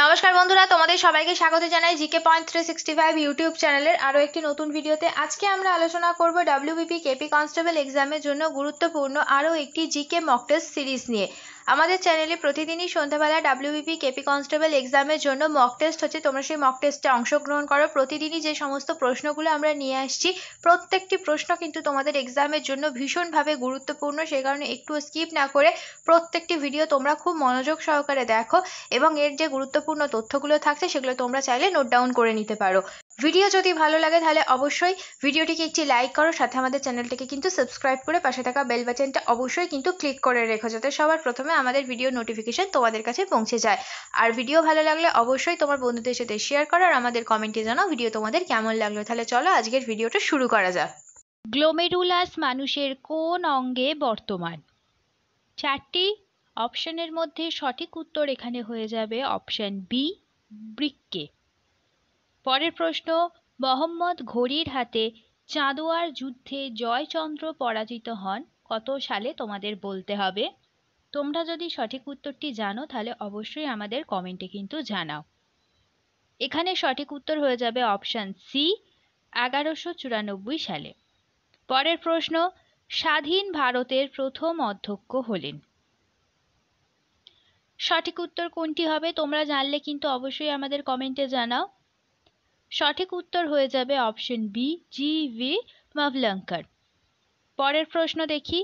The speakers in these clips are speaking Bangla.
নমস্কার বন্ধুরা তোমাদের সবাইকে স্বাগত জানাই GK point three sixty five YouTube চ্যানেলের আরও একটি নতুন ভিডিওতে আজকে আমরা আলোচনা করব ডাব্লিউবিপি কেপি কনস্টেবল এক্সামের জন্য গুরুত্বপূর্ণ আরও একটি জিকে মকটেস সিরিজ নিয়ে আমাদের চ্যানেলে প্রতিদিনই সন্ধ্যাবেলা ডাব্লিউবিপি কেপি কনস্টেবল এক্সামের জন্য মক টেস্ট হচ্ছে তোমরা সেই মক টেস্টে অংশগ্রহণ করো প্রতিদিনই যে সমস্ত প্রশ্নগুলো আমরা নিয়ে আসছি প্রত্যেকটি প্রশ্ন কিন্তু তোমাদের এক্সামের জন্য ভীষণভাবে গুরুত্বপূর্ণ সে কারণে একটু স্কিপ না করে প্রত্যেকটি ভিডিও তোমরা খুব মনোযোগ সহকারে দেখো এবং এর যে গুরুত্বপূর্ণ তথ্যগুলো থাকছে সেগুলো তোমরা চাইলে নোট ডাউন করে নিতে পারো ভিডিও যদি ভালো লাগে তাহলে অবশ্যই ভিডিওটিকে একটি লাইক করো সাথে আমাদের চ্যানেলটিকে কিন্তু সাবস্ক্রাইব করে পাশে থাকা বেল বাটনটা অবশ্যই কিন্তু ক্লিক করে রেখো যাতে সবার প্রথমে আমাদের ভিডিও নোটিফিকেশন তোমাদের কাছে পৌঁছে যায় আর ভিডিও ভালো লাগলে অবশ্যই তোমার বন্ধুদের সাথে শেয়ার করো আর আমাদের কমেন্টে জানাও ভিডিও তোমাদের কেমন লাগলো তাহলে চলো আজকের ভিডিওটা শুরু করা যাক গ্লোমেরুলাস মানুষের কোন অঙ্গে বর্তমান চারটি অপশনের মধ্যে সঠিক উত্তর এখানে হয়ে যাবে অপশন বি বৃক্কে পরের প্রশ্ন মহম্মদ ঘড়ির হাতে চাঁদোয়ার যুদ্ধে জয়চন্দ্র পরাজিত হন কত সালে তোমাদের বলতে হবে তোমরা যদি সঠিক উত্তরটি জানো তাহলে অবশ্যই আমাদের কমেন্টে কিন্তু জানাও এখানে সঠিক উত্তর হয়ে যাবে অপশান সি এগারোশো চুরানব্বই সালে পরের প্রশ্ন স্বাধীন ভারতের প্রথম অধ্যক্ষ হলেন সঠিক উত্তর কোনটি হবে তোমরা জানলে কিন্তু অবশ্যই আমাদের কমেন্টে জানাও সঠিক উত্তর হয়ে যাবে option B G V Mavalankar পরের প্রশ্ন দেখি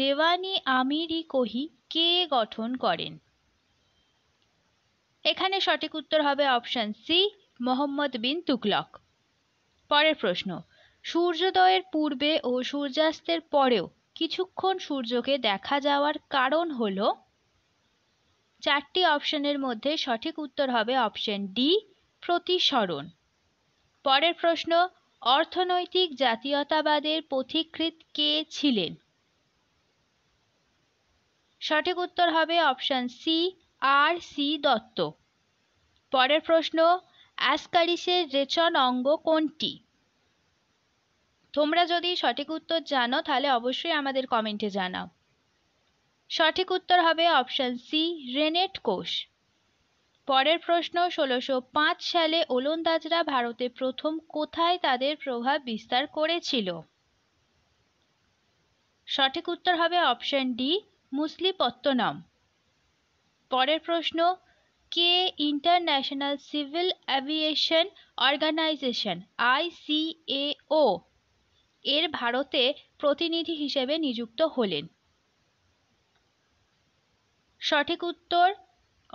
দেওয়ানি আমিরি কোহি কে গঠন করেন এখানে সঠিক উত্তর হবে অপশন সি মোহাম্মদ বিন তুকলক পরের প্রশ্ন সূর্যোদয়ের পূর্বে ও সূর্যাস্তের পরেও কিছুক্ষণ সূর্যকে দেখা যাওয়ার কারণ হল চারটি অপশনের মধ্যে সঠিক উত্তর হবে অপশন ডি প্রতিসরণ পরের প্রশ্ন অর্থনৈতিক জাতীয়তাবাদের পথিকৃৎ কে ছিলেন সঠিক উত্তর হবে option C R C Dutta পরের প্রশ্ন অ্যাসকারিসের রেচন অঙ্গ কোনটি তোমরা যদি সঠিক উত্তর জানো তাহলে অবশ্যই আমাদের কমেন্টে জানাও সঠিক উত্তর হবে অপশান সি রেনেট কোষ পরের প্রশ্ন ষোলোশো পাঁচ সালে ওলন্দাজরা ভারতে প্রথম কোথায় তাদের প্রভাব বিস্তার করেছিল সঠিক উত্তর হবে অপশন ডি মুসলিপত্তনম পরের প্রশ্ন কে International Civil Aviation Organization ICAO এর ভারতে প্রতিনিধি হিসেবে নিযুক্ত হলেন সঠিক উত্তর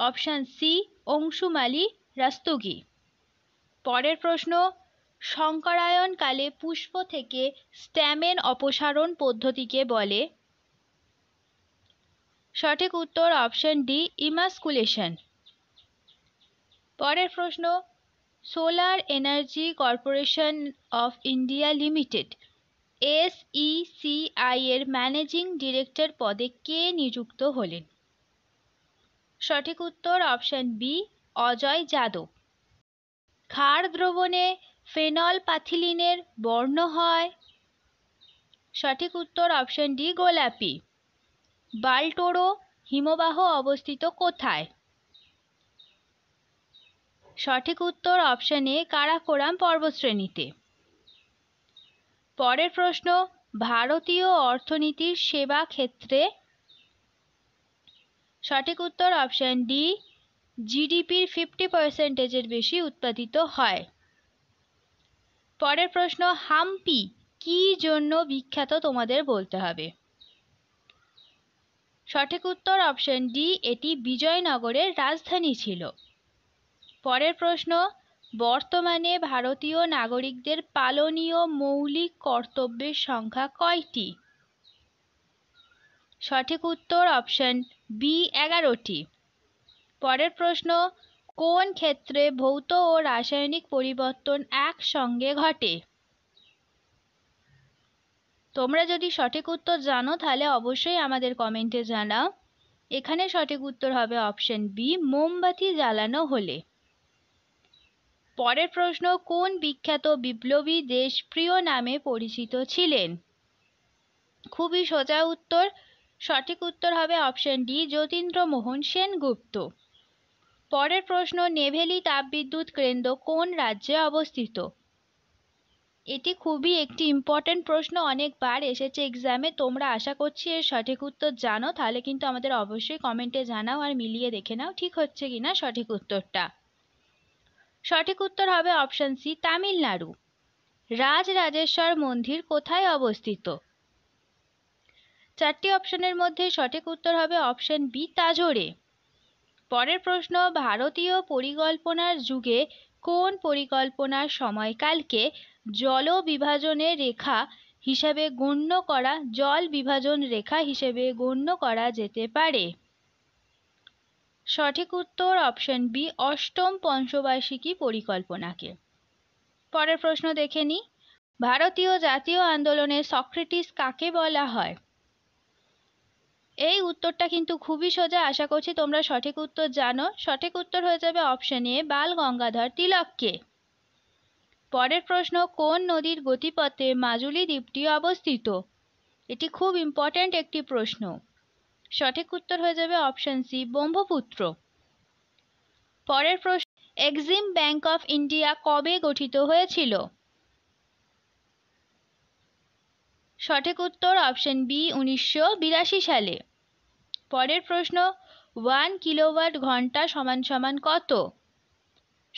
অপশান সি অংশুমালি রাস্তোগি পরের প্রশ্ন শঙ্করায়নকালে পুষ্প থেকে স্ট্যামেন অপসারণ পদ্ধতিকে বলে সঠিক উত্তর অপশন ডি ইমাসকুলেশন পরের প্রশ্ন Solar Energy Corporation of India Limited S E C I এর ম্যানেজিং ডিরেক্টর পদে কে নিযুক্ত হলেন সঠিক উত্তর অপশন বি অজয় যাদব ক্ষার দ্রবণে ফেনল পাথিলিনের বর্ণ হয় সঠিক উত্তর অপশন ডি গোলাপি বালটোরো হিমবাহ অবস্থিত কোথায় সঠিক উত্তর অপশন এ কারাকোরাম পর্বতশ্রেণীতে পরের প্রশ্ন ভারতীয় অর্থনীতির সেবা ক্ষেত্রে সঠিক উত্তর অপশন ডি জিডিপির ফিফটি পার্সেন্টেজের বেশি উৎপাদিত হয় পরের প্রশ্ন হাম্পি কি জন্য বিখ্যাত তোমাদের বলতে হবে সঠিক উত্তর অপশন ডি এটি বিজয়নগরের রাজধানী ছিল পরের প্রশ্ন বর্তমানে ভারতীয় নাগরিকদের পালনীয় মৌলিক কর্তব্যের সংখ্যা কয়টি সঠিক উত্তর অপশন বি এগারোটি পরের প্রশ্ন কোন ক্ষেত্রে ভৌত ও রাসায়নিক পরিবর্তন একসঙ্গে ঘটে তোমরা যদি সঠিক উত্তর জানো তাহলে অবশ্যই আমাদের কমেন্টে জানাও এখানে সঠিক উত্তর হবে অপশন বি মোমবাতি জ্বালানো হলে পরের প্রশ্ন কোন বিখ্যাত বিপ্লবী দেশপ্রিয় নামে পরিচিত ছিলেন খুবই সোজা উত্তর সঠিক উত্তর হবে অপশন ডি যতীন্দ্রমোহন সেনগুপ্ত পরের প্রশ্ন নেভেলি তাপবিদ্যুৎ কেন্দ্র কোন রাজ্যে অবস্থিত এটি খুবই একটি ইম্পর্ট্যান্ট প্রশ্ন অনেকবার এসেছে এক্সামে তোমরা আশা করছি এর সঠিক উত্তর জানো তাহলে কিন্তু আমাদের অবশ্যই কমেন্টে জানাও আর মিলিয়ে দেখে নাও ঠিক হচ্ছে কি না সঠিক উত্তরটা সঠিক উত্তর হবে অপশন সি তামিলনাড়ু রাজরাজেশ্বর মন্দির কোথায় অবস্থিত চারটি অপশনের মধ্যে সঠিক উত্তর হবে অপশন বি তাজোরে পরের প্রশ্ন ভারতীয় পরিকল্পনার যুগে কোন পরিকল্পনার সময়কালকে জল বিভাজনের রেখা হিসাবে গণ্য করা জল বিভাজন রেখা হিসেবে গণ্য করা যেতে পারে সঠিক উত্তর অপশন বি অষ্টম পঞ্চবার্ষিকী পরিকল্পনাকে পরের প্রশ্ন দেখে নিই ভারতীয় জাতীয় আন্দোলনে সক্রেটিস কাকে বলা হয় এই উত্তরটা কিন্তু খুবই সোজা আশা করছি তোমরা সঠিক উত্তর জানো সঠিক উত্তর হয়ে যাবে অপশন এ বাল গঙ্গাধর তিলককে পরের প্রশ্ন কোন নদীর গতিপথে মাজুলি দ্বীপটি অবস্থিত এটি খুব ইম্পর্ট্যান্ট একটি প্রশ্ন সঠিক উত্তর হয়ে যাবে অপশন সি ব্রহ্মপুত্র পরের প্রশ্ন এক্সিম ব্যাংক অফ ইন্ডিয়া কবে গঠিত হয়েছিল সঠিক উত্তর অপশন বি উনিশশো বিরাশি সালে পরের প্রশ্ন ওয়ান কিলোওয়াট ঘন্টা সমান সমান কত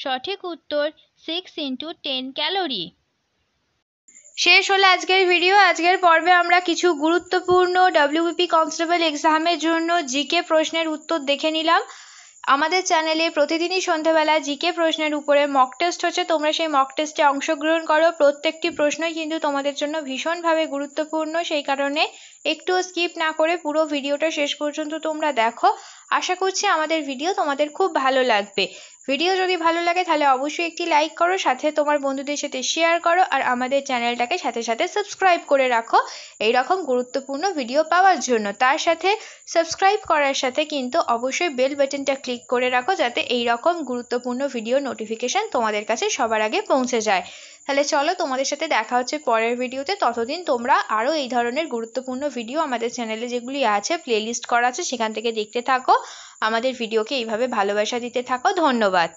সঠিক উত্তর সিক্স ইন্টু টেন ক্যালোরি শেষ হলো আজকের ভিডিও আজকের পর্বে আমরা কিছু গুরুত্বপূর্ণ ডাব্লিউবিপি কনস্টেবল এক্সামের জন্য জিকে প্রশ্নের উত্তর দেখে নিলাম আমাদের চ্যানেলে প্রতিদিনই সন্ধ্যাবেলা জিকে প্রশ্নের উপরে মক টেস্ট হচ্ছে তোমরা সেই মক টেস্টে অংশগ্রহণ করো প্রত্যেকটি প্রশ্নই কিন্তু তোমাদের জন্য ভীষণভাবে গুরুত্বপূর্ণ সেই কারণে একটুও স্কিপ না করে পুরো ভিডিওটা শেষ পর্যন্ত তোমরা দেখো আশা করছি আমাদের ভিডিও তোমাদের খুব ভালো লাগবে ভিডিও যদি ভালো লাগে তাহলে অবশ্যই একটি লাইক করো সাথে তোমার বন্ধুদের সাথে শেয়ার করো আর আমাদের চ্যানেলটাকে সাথে সাথে সাবস্ক্রাইব করে রাখো এই রকম গুরুত্বপূর্ণ ভিডিও পাওয়ার জন্য তার সাথে সাবস্ক্রাইব করার সাথে কিন্তু অবশ্যই বেল বাটনটা ক্লিক করে রাখো যাতে এই রকম গুরুত্বপূর্ণ ভিডিও নোটিফিকেশান তোমাদের কাছে সবার আগে পৌঁছে যায় তাহলে চলো তোমাদের সাথে দেখা হচ্ছে পরের ভিডিওতে ততদিন তোমরা আরও এই ধরনের গুরুত্বপূর্ণ ভিডিও আমাদের চ্যানেলে যেগুলি আছে প্লেলিস্ট করা আছে সেখান থেকে দেখতে থাকো আমাদের ভিডিওকে এইভাবে ভালোবাসা দিতে থাকো ধন্যবাদ